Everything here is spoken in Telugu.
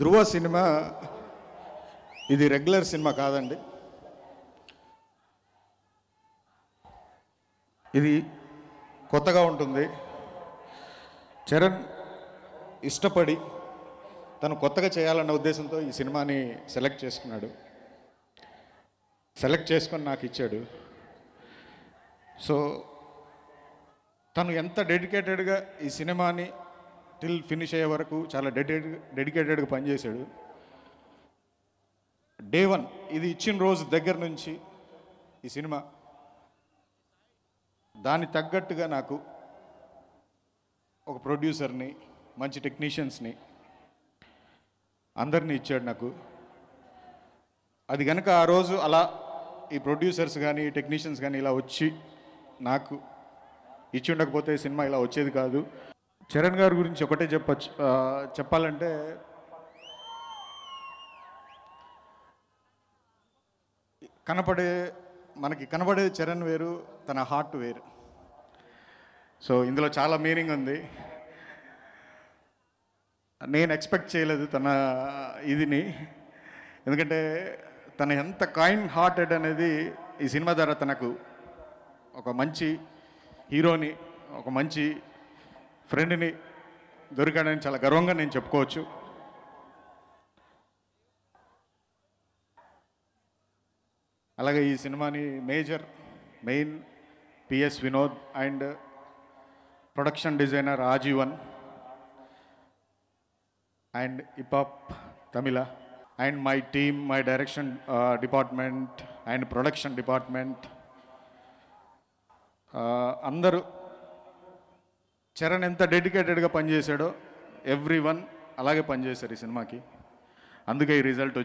ధ్రువ సినిమా ఇది రెగ్యులర్ సినిమా కాదండి ఇది కొత్తగా ఉంటుంది చరణ్ ఇష్టపడి తను కొత్తగా చేయాలన్న ఉద్దేశంతో ఈ సినిమాని సెలెక్ట్ చేసుకున్నాడు సెలెక్ట్ చేసుకొని నాకు ఇచ్చాడు సో తను ఎంత డెడికేటెడ్గా ఈ సినిమాని టిల్ ఫినిష్ అయ్యే వరకు చాలా డెడి డెడికేటెడ్గా పనిచేశాడు డే వన్ ఇది ఇచ్చిన రోజు దగ్గర నుంచి ఈ సినిమా దాని తగ్గట్టుగా నాకు ఒక ప్రొడ్యూసర్ని మంచి టెక్నీషియన్స్ని అందరినీ ఇచ్చాడు నాకు అది కనుక ఆ రోజు అలా ఈ ప్రొడ్యూసర్స్ కానీ టెక్నీషియన్స్ కానీ ఇలా వచ్చి నాకు ఇచ్చి ఉండకపోతే సినిమా ఇలా వచ్చేది కాదు చరణ్ గారి గురించి ఒకటే చెప్పచ్చు చెప్పాలంటే కనపడే మనకి కనబడే చరణ్ వేరు తన హార్ట్ వేరు సో ఇందులో చాలా మీనింగ్ ఉంది నేను ఎక్స్పెక్ట్ చేయలేదు తన ఇదిని ఎందుకంటే తన ఎంత కైండ్ హార్టెడ్ అనేది ఈ సినిమా ద్వారా తనకు ఒక మంచి హీరోని ఒక మంచి ఫ్రెండ్ని దొరికాడని చాలా గర్వంగా నేను చెప్పుకోవచ్చు అలాగే ఈ సినిమాని major main PS Vinod and production designer Rajeevan and ఇపాప్ తమిళ and my team my direction department and production department అందరూ చరణ్ ఎంత డెడికేటెడ్గా పనిచేశాడో ఎవ్రీ వన్ అలాగే పనిచేశారు ఈ సినిమాకి అందుకే ఈ రిజల్ట్ వచ్చింది